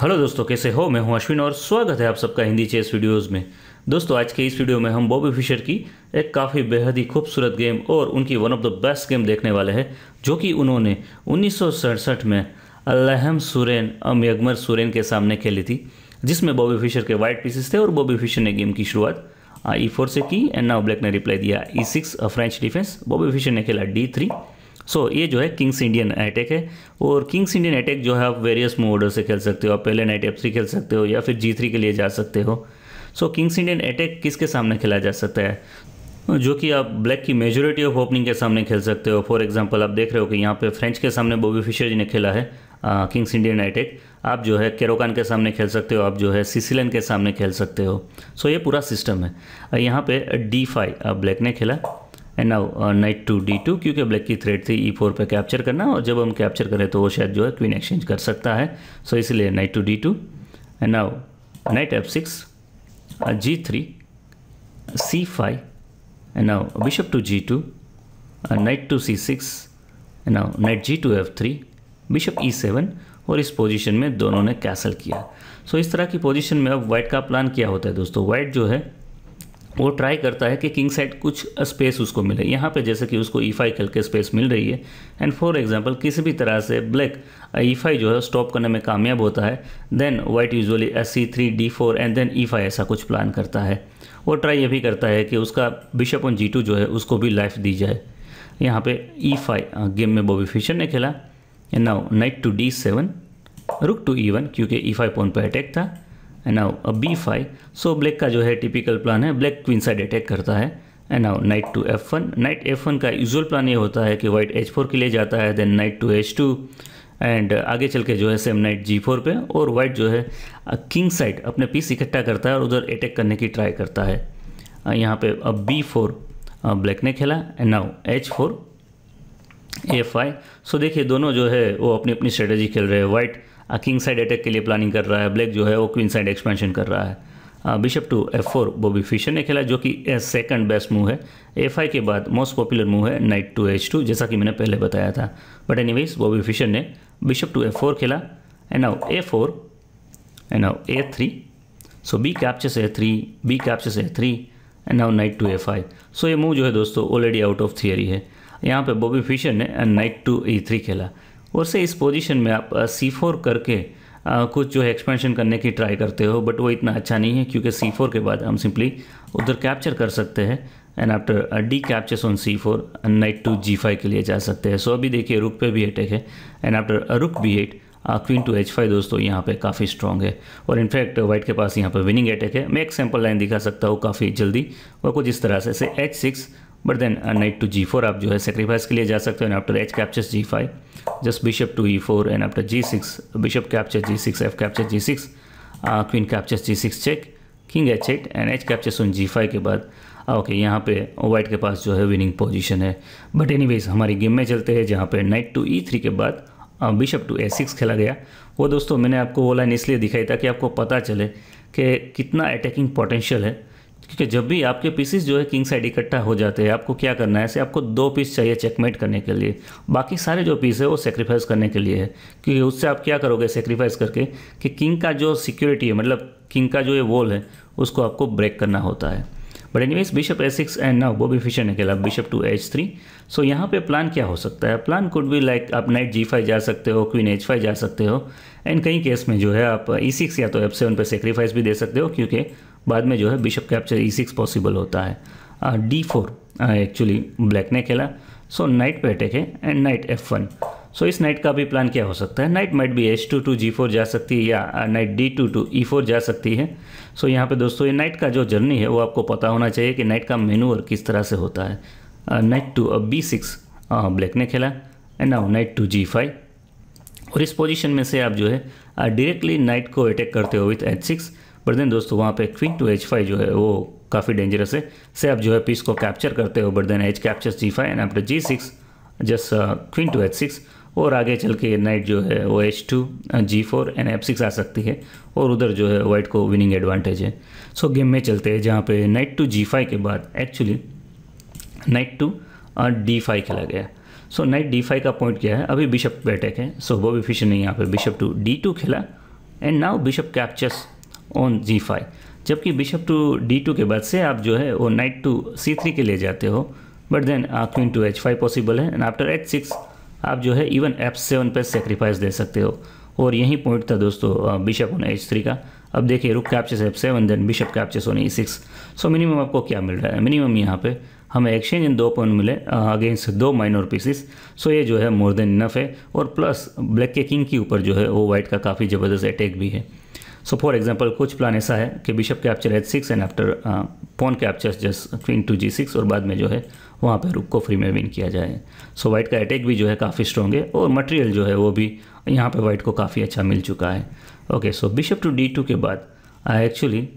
hello दोस्तों कैसे हो मैं हूं अश्विन और स्वागत है आप सबका हिंदी चेस वीडियोस में दोस्तों आज के इस वीडियो में हम बॉबी फिशर की एक काफ़ी बेहद ही खूबसूरत गेम और उनकी one of the best game देखने वाले हैं जो कि उन्होंने उन्नीस में अल्लाहम सुरेन अम यगमर सुरेन के सामने खेली थी जिसमें बॉबी फिशर के वाइट पीसेस थे और बॉबी फिशर ने गेम की शुरुआत ई फोर e से की एंड नाउ ब्लैक ने रिप्लाई दिया E six French defence Bobby Fischer ने खेला डी थ्री सो so, ये जो है किंग्स इंडियन अटैक है और किंग्स इंडियन अटैक जो है आप वेरियस मोड से खेल सकते हो आप पहले नाइट एफ खेल सकते हो या फिर जी के लिए जा सकते हो सो किंग्स इंडियन अटैक किसके सामने खेला जा सकता है जो कि आप ब्लैक की मेजोरिटी ऑफ ओपनिंग के सामने खेल सकते हो फॉर एग्जांपल आप देख रहे हो कि यहाँ पे फ्रेंच के सामने बॉबी फिशर जी ने खेला है किंग्स इंडियन अटैक आप जो है केरोकान के सामने खेल सकते हो आप जो है सिसिलन के सामने खेल सकते हो सो so, ये पूरा सिस्टम है यहाँ पे डी फाइव ब्लैक ने खेला and now knight to D two क्योंकि ब्लैक की थ्रेड थी ई फोर पर कैप्चर करना और जब हम कैप्चर करें तो वो शायद जो है क्वीन एक्सचेंज कर सकता है सो so, इसलिए knight to D two and now knight F six G three C five now to ji two knight to C six and now knight G to F three bishop E seven और इस position में दोनों ने castle किया सो so, इस तरह की position में अब वाइट का प्लान क्या होता है दोस्तों वाइट जो है वो ट्राई करता है कि किंग साइड कुछ स्पेस उसको मिले यहाँ पे जैसे कि उसको ई फाइव खेल के स्पेस मिल रही है एंड फॉर एग्जांपल किसी भी तरह से ब्लैक ई uh, e जो है स्टॉप करने में कामयाब होता है then white usually C three D four and then E ऐसा कुछ प्लान करता है वो ट्राई ये भी करता है कि उसका बिशप ऑन जी टू जो है उसको भी लाइफ दी जाए यहाँ पर ई गेम में बॉबी फिशर ने खेला now knight to D seven rook to E one क्योंकि ई फाइव पॉन पर अटैक था एंड नाउ अब बी फाइव सो ब्लैक का जो है टिपिकल प्लान है ब्लैक क्वीन साइड अटैक करता है and now knight to F one knight F one का यूजल प्लान ये होता है कि वाइट एच फोर के लिए जाता है then knight to H two and आगे चल के जो है सेम नाइट जी फोर पे और वाइट जो है किंग साइड अपने पीस इकट्ठा करता है और उधर अटैक करने की ट्राई करता है यहाँ पे अब बी फोर ब्लैक ने खेला and now H four A five so देखिए दोनों जो है वो अपनी अपनी स्ट्रेटेजी खेल रहे हैं वाइट किंग साइड अटैक के लिए प्लानिंग कर रहा है ब्लैक जो है वो क्वीन साइड एक्सपेंशन कर रहा है bishop to F four Bobby Fischer ने खेला जो कि सेकंड बेस्ट मूव है एफ आई के बाद मोस्ट पॉपुलर मूव है नाइट टू एच टू जैसा कि मैंने पहले बताया था but anyways Bobby Fischer ने बिशप टू एफ फोर खेला and now A four and now A three so B captures A three B captures A three and now knight to A five सो ये move जो है दोस्तों already out of theory है यहाँ पे Bobby Fischer ने knight to E three खेला से इस पोजीशन में आप सी फोर करके आ, कुछ जो है एक्सपेंशन करने की ट्राई करते हो बट वो इतना अच्छा नहीं है क्योंकि सी फोर के बाद हम सिंपली उधर कैप्चर कर सकते हैं and after D captures on C four knight to ji five के लिए जा सकते हैं सो अभी देखिए रुक पे भी अटैक है and after rook B eight queen to H five दोस्तों यहाँ पे काफ़ी स्ट्रॉन्ग है और इनफैक्ट वाइट के पास यहाँ पे विनिंग अटैक है मैं एक सैम्पल लाइन दिखा सकता हूँ काफ़ी जल्दी और कुछ इस तरह से H six but then knight to ji four आप जो है सेक्रीफाइस के लिए जा सकते हो and after H captures G five just bishop to e4 and after g6 bishop captures g6 f captures g6 uh, queen captures g6 check king H and h H on g5 G five के बाद okay यहाँ पे white के पास जो है winning position है but ways हमारी गेम में चलते हैं जहाँ पे नाइट टू ई थ्री के बाद बिशप टू ए सिक्स खेला गया वो दोस्तों मैंने आपको वो लाइन इसलिए दिखाई था कि आपको पता चले कि कितना अटैकिंग पोटेंशियल है क्योंकि जब भी आपके पीसीस जो है किंग साइड इकट्ठा हो जाते हैं आपको क्या करना है ऐसे आपको दो पीस चाहिए चेकमेट करने के लिए बाकी सारे जो पीस है वो सेक्रीफाइस करने के लिए है क्योंकि उससे आप क्या करोगे सेक्रीफाइस करके कि किंग का जो सिक्योरिटी है मतलब किंग का जो ये वॉल है उसको आपको ब्रेक करना होता है but anyways bishop A six and now Bobby Fischer ने खेला bishop to H three so यहाँ पे प्लान क्या हो सकता है प्लान कुड भी लाइक आप नाइट जी फाइव जा सकते हो क्वीन एच फाइव जा सकते हो एंड कई केस में जो है आप ई e सिक्स या तो एफ सेवन पर सेक्रीफाइस भी दे सकते हो क्योंकि बाद में जो है बिशप कैप्चर ई सिक्स पॉसिबल होता है डी फोर एक्चुअली ब्लैक ने खेला सो नाइट पे अटैक है and knight F one so so, इस नाइट का भी प्लान क्या हो सकता है नाइट माइट भी H two to ji four जा सकती है या knight D two to E four जा सकती है सो so, यहाँ पे दोस्तों ये नाइट का जो जर्नी है वो आपको पता होना चाहिए कि नाइट का मेनूअर किस तरह से होता है knight to B six black ने खेला and now knight to ji five और इस पोजीशन में से आप जो है डायरेक्टली uh, नाइट को अटैक करते हो with H six but then दोस्तों वहाँ पे क्वीन टू एच फाइव जो है वो काफ़ी डेंजरस है से आप जो है पीस को कैप्चर करते हो but then H capture G five and आप G six just queen to H six और आगे चल के नाइट जो है वो H two ji four and F six आ सकती है और उधर जो है वाइट को विनिंग एडवांटेज है सो गेम में चलते हैं जहाँ पे नाइट टू जी फाइव के बाद actually knight to D five खेला गया सो नाइट डी फाइव का पॉइंट क्या है अभी बिशप पे अटैक है सो वो भी फिश नहीं यहाँ पे बिशप टू डी टू खेला and now bishop captures on G five जबकि बिशप टू डी टू के बाद से आप जो है वो नाइट टू सी थ्री के ले जाते हो but then queen to H five possible है एंड आफ्टर एच सिक्स आप जो है इवन एफ सेवन पर सेक्रीफाइस दे सकते हो और यही पॉइंट था दोस्तों बिशप ऑन एच थ्री का अब देखिए rook captures F seven then bishop captures होने ई सिक्स सो मिनिमम आपको क्या मिल रहा है मिनिमम यहाँ पे हमें एक्सचेंज इन दो पॉइंट मिले अगेंस्ट दो माइनर पीसेस सो ये जो है मोर देन इनफ है और प्लस ब्लैक के किंग के ऊपर जो है वो वाइट का काफ़ी ज़बरदस्त अटैक भी है सो फॉर एग्जाम्पल कुछ प्लान ऐसा है कि bishop capture H six and after pawn captures just queen to G six और बाद में जो है वहाँ पर रुक को फ्री में विन किया जाए सो वाइट का अटैक भी जो है काफ़ी स्ट्रॉन्ग है और मटेरियल जो है वो भी यहाँ पर वाइट को काफ़ी अच्छा मिल चुका है okay so bishop to D two के बाद आई एक्चुअली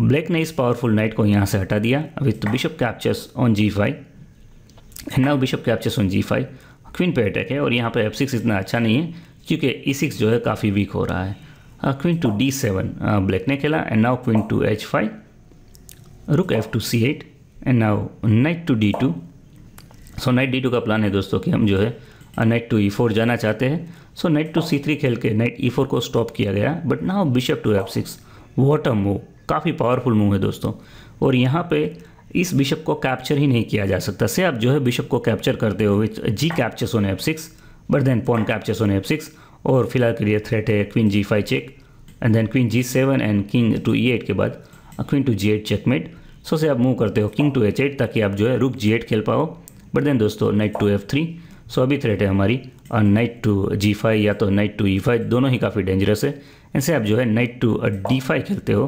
ब्लैक ने इस पावरफुल नाइट को यहाँ से हटा दिया with bishop captures on G five and now bishop captures on G five queen पे अटैक है और यहाँ पर एफ सिक्स इतना अच्छा नहीं है क्योंकि ई e सिक्स जो है काफ़ी वीक हो रहा है queen to D seven black ने खेला and now queen to H five rook F to C eight and now knight to D two so knight D two का प्लान है दोस्तों कि हम जो है नाइट टू ई फोर जाना चाहते हैं so knight to C three खेल के नाइट ई फोर को स्टॉप किया गया but now bishop to F six what a move काफ़ी पावरफुल मूव है दोस्तों और यहाँ पे इस बिशप को कैप्चर ही नहीं किया जा सकता से आप जो है बिशप को कैप्चर करते हो which G captures on F six but then pawn captures on F six और फिलहाल के लिए थ्रेट है queen G five check and then queen G seven and king to E eight के बाद queen to G eight mate so से आप move करते हो किंग टू एच एट ताकि आप जो है रुक जी एट खेल पाओ बट देन दोस्तों knight to F three so अभी थ्रेट है हमारी और नाइट टू जी फाइव या तो नाइट टू ई फाइव दोनों ही काफ़ी डेंजरस है ऐसे आप जो है नाइट टू डी फाइव खेलते हो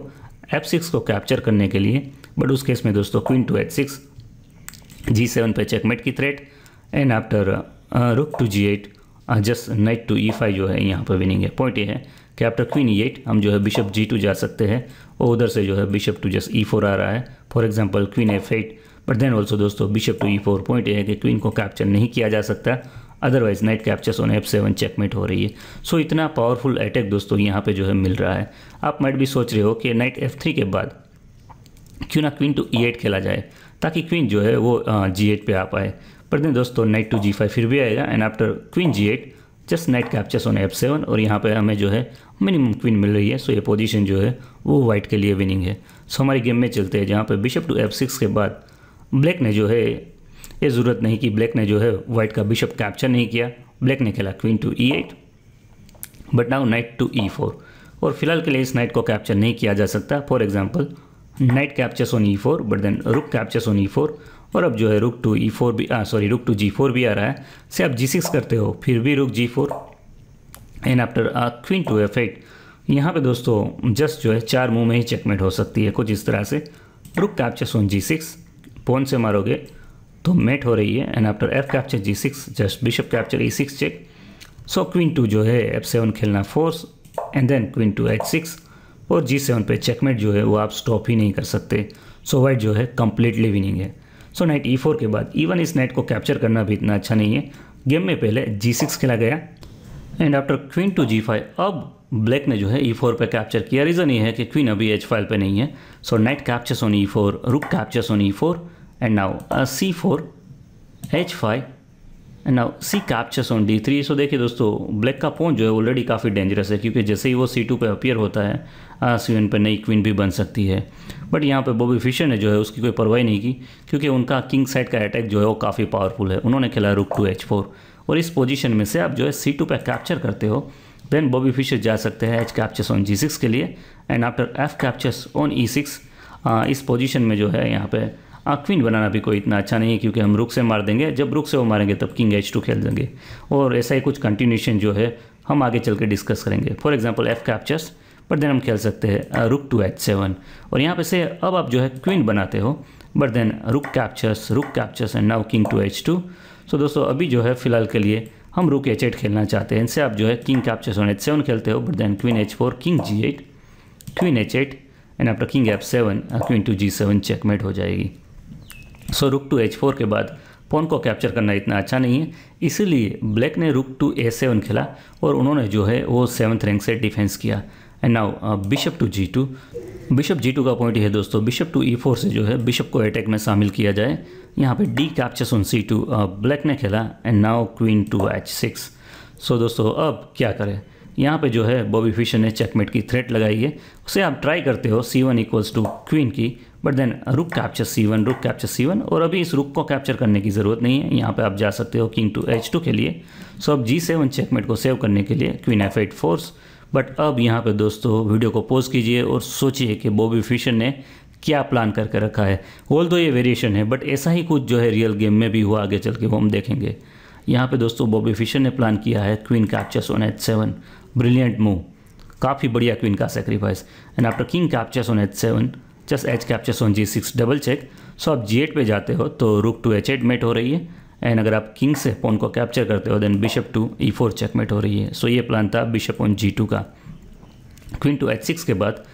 एफ सिक्स को कैप्चर करने के लिए बट उस केस में दोस्तों queen to H six G seven पर चेकमेट की threat and after rook to G eight just knight to E five जो है यहाँ पर विनिंग है पॉइंट ये है कि आफ्टर क्वीन ई एट हम जो है बिशप जी टू जा सकते हैं और उधर से जो है bishop to just E four आ रहा है for example queen F eight but then also दोस्तों bishop to E four point ये है कि क्वीन को कैप्चर नहीं किया जा सकता otherwise knight captures on F seven checkmate हो रही है सो so, इतना पावरफुल अटैक दोस्तों यहाँ पे जो है मिल रहा है आप माइट भी सोच रहे हो कि नाइट एफ थ्री के बाद क्यों ना क्वीन टू ई एट खेला जाए ताकि क्वीन जो है वो जी एट पर आ पाए पर देन दोस्तों नाइट टू जी फाइव फिर भी आएगा and after queen G eight just knight captures on F seven और यहाँ पे हमें जो है मिनिमम क्वीन मिल रही है सो ये पोजिशन जो है वो वाइट के लिए विनिंग है सो हमारी गेम में चलते हैं जहाँ पे बिशप टू एफ सिक्स के बाद ब्लैक ने जो है ये ज़रूरत नहीं कि ब्लैक ने जो है वाइट का बिशप कैप्चर नहीं किया ब्लैक ने खेला queen to E eight but now knight to E four और फिलहाल के लिए इस नाइट को कैप्चर नहीं किया जा सकता for example knight captures on e four but then rook captures on e four और अब जो है रुक टू ई फोर भी sorry rook to ji four भी आ रहा है से आप जी सिक्स करते हो फिर भी rook g four and after queen to f eight यहाँ पे दोस्तों जस्ट जो है चार मूव में ही चेकमेट हो सकती है कुछ इस तरह से रुक कैप्चर्स ऑन जी सिक्स कौन से मारोगे तो मेट हो रही है and after f captures g six just bishop capture E six check so queen to जो है एफ सेवन खेलना forced and then queen to H six और जी सेवन पर चेकमेट जो है वो आप स्टॉप ही नहीं कर सकते सो so वाइट जो है कम्प्लीटली विनिंग है सो नाइट ई फोर के बाद इवन इस नाइट को कैप्चर करना भी इतना अच्छा नहीं है गेम में पहले जी सिक्स खेला गया and after queen to ji five अब ब्लैक ने जो है ई फोर पर कैप्चर किया रीज़न ये है कि क्वीन अभी एच फाइव पर नहीं है so knight capture on e four rook capture on e four and now uh, c4 h5 and now c captures on d three so देखिए दोस्तों ब्लैक का पोन जो है ऑलरेडी काफ़ी डेंजरस है क्योंकि जैसे ही वो सी टू पर अपियर होता है सी वन पर नई क्वीन भी बन सकती है बट यहाँ पर बॉबी फिशर ने जो है उसकी कोई परवाही नहीं की क्योंकि उनका किंग साइड का अटैक जो है वो काफ़ी पावरफुल है उन्होंने खेला रुक टू एच फोर और इस पोजिशन में से आप जो है सी टू पर कैप्चर करते हो देन बॉबी फिशर जा सकते हैं h captures on g six के लिए and after f captures on e six इस पोजिशन में जो है यहाँ पर क्वीन बनाना भी कोई इतना अच्छा नहीं है क्योंकि हम रुक से मार देंगे जब रुक से वो मारेंगे तब किंग एच टू खेल देंगे और ऐसा ही कुछ कंटिन्यूशन जो है हम आगे चल के डिस्कस करेंगे for example f captures but then हम खेल सकते हैं रुक टू एच सेवन और यहाँ पे से अब आप जो है क्वीन बनाते हो but then rook captures rook captures and now king to H two so दोस्तों अभी जो है फिलहाल के लिए हम रुक एच एट खेलना चाहते हैं इनसे आप जो है king captures on h seven खेलते हो but then queen h four king g eight queen h eight and after king f seven queen to g seven checkmate हो जाएगी सो रुक टू एच फोर के बाद पोन को कैप्चर करना इतना अच्छा नहीं है इसीलिए ब्लैक ने रुक टू ए सेवन खेला और उन्होंने जो है वो सेवन्थ रैंक से डिफेंस किया and now bishop to ji two bishop g two का पॉइंट ये है दोस्तों बिशप टू ई फोर से जो है बिशप को अटैक में शामिल किया जाए यहाँ पे d captures on c two black ने खेला and now queen to H six so दोस्तों अब क्या करें यहाँ पे जो है बॉबी फिशर ने चेकमेट की थ्रेट लगाई है उसे आप ट्राई करते हो c one equals to queen की but then rook capture c one rook capture c one और अभी इस रुक को कैप्चर करने की ज़रूरत नहीं है यहाँ पे आप जा सकते हो किंग टू एच टू के लिए सो अब जी सेवन चेकमेट को सेव करने के लिए queen F eight forced but अब यहाँ पे दोस्तों वीडियो को पोज कीजिए और सोचिए कि बॉबी फिशर ने क्या प्लान करके रखा है ऑल तो ये वेरिएशन है बट ऐसा ही कुछ जो है रियल गेम में भी हुआ आगे चल के वो हम देखेंगे यहाँ पे दोस्तों बॉबी फिशर ने प्लान किया है queen captures on h seven brilliant move काफ़ी बढ़िया क्वीन का sacrifice and after king captures on h seven just h captures on g six double check so आप जी एट पे जाते हो तो रुक टू एच एट मेट हो रही है एंड अगर आप किंग से पोन को कैप्चर करते हो then bishop to E four checkmate हो रही है सो so ये प्लान था बिशप ऑन जी टू का क्वीन टू एच सिक्स के बाद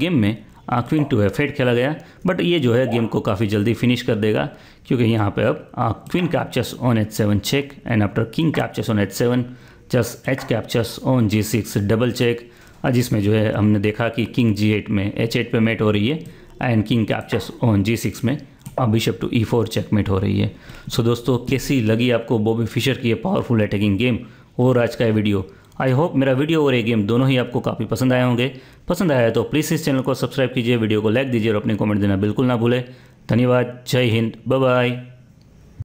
गेम में क्वीन टू एफ एट खेला गया बट ये जो है गेम को काफ़ी जल्दी फिनिश कर देगा क्योंकि यहाँ पे अब queen captures on h seven check and after king captures on h seven just h captures on g six double check जिसमें जो है हमने देखा कि किंग जी एट में एच एट पे मेट हो रही है and king captures on g six में अब bishop to E four checkmate हो रही है सो so, दोस्तों कैसी लगी आपको बॉबी फिशर की ये पावरफुल अटैकिंग गेम और आज का ये वीडियो आई होप मेरा वीडियो और ये गेम दोनों ही आपको काफ़ी पसंद आए होंगे पसंद आया है तो प्लीज़ इस चैनल को सब्सक्राइब कीजिए वीडियो को लाइक दीजिए और अपने कमेंट देना बिल्कुल ना भूलें धन्यवाद जय हिंद बाय